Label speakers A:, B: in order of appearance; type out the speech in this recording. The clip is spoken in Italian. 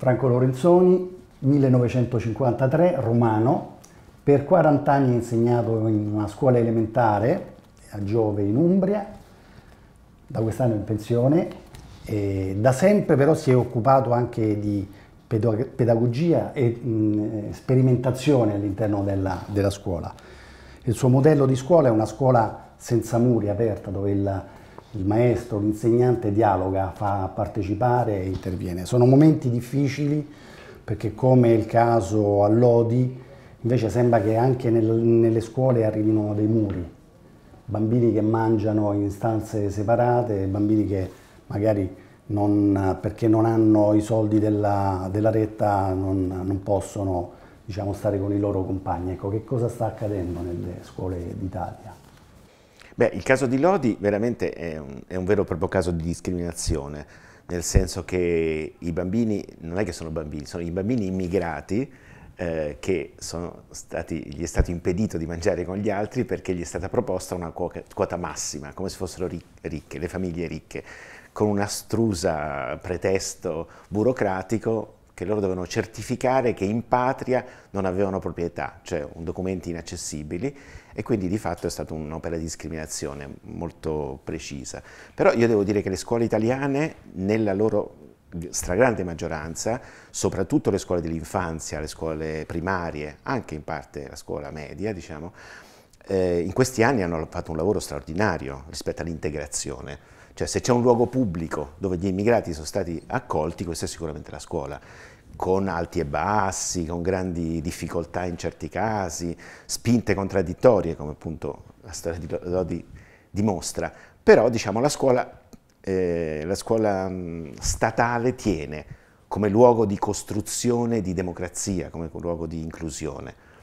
A: Franco Lorenzoni, 1953, romano, per 40 anni ha insegnato in una scuola elementare a Giove in Umbria, da quest'anno in pensione, da sempre però si è occupato anche di pedagogia e mh, sperimentazione all'interno della, della, scuola. Il suo modello di scuola è una scuola senza muri aperta dove il il maestro, l'insegnante dialoga, fa partecipare e interviene. Sono momenti difficili perché come il caso a Lodi, invece sembra che anche nel, nelle scuole arrivino dei muri, bambini che mangiano in stanze separate, bambini che magari non, perché non hanno i soldi della, della retta non, non possono diciamo, stare con i loro compagni. Ecco, che cosa sta accadendo nelle scuole d'Italia?
B: Beh, il caso di Lodi veramente è un, è un vero e proprio caso di discriminazione, nel senso che i bambini, non è che sono bambini, sono i bambini immigrati eh, che stati, gli è stato impedito di mangiare con gli altri perché gli è stata proposta una quota, quota massima, come se fossero ric ricche, le famiglie ricche, con un astrusa pretesto burocratico che loro dovevano certificare che in patria non avevano proprietà, cioè un documenti inaccessibili e quindi di fatto è stata un'opera di discriminazione molto precisa. Però io devo dire che le scuole italiane nella loro stragrande maggioranza, soprattutto le scuole dell'infanzia, le scuole primarie, anche in parte la scuola media, diciamo, eh, in questi anni hanno fatto un lavoro straordinario rispetto all'integrazione. Cioè se c'è un luogo pubblico dove gli immigrati sono stati accolti, questa è sicuramente la scuola, con alti e bassi, con grandi difficoltà in certi casi, spinte contraddittorie come appunto la storia di Lodi dimostra, però diciamo la scuola, eh, la scuola statale tiene come luogo di costruzione di democrazia, come luogo di inclusione.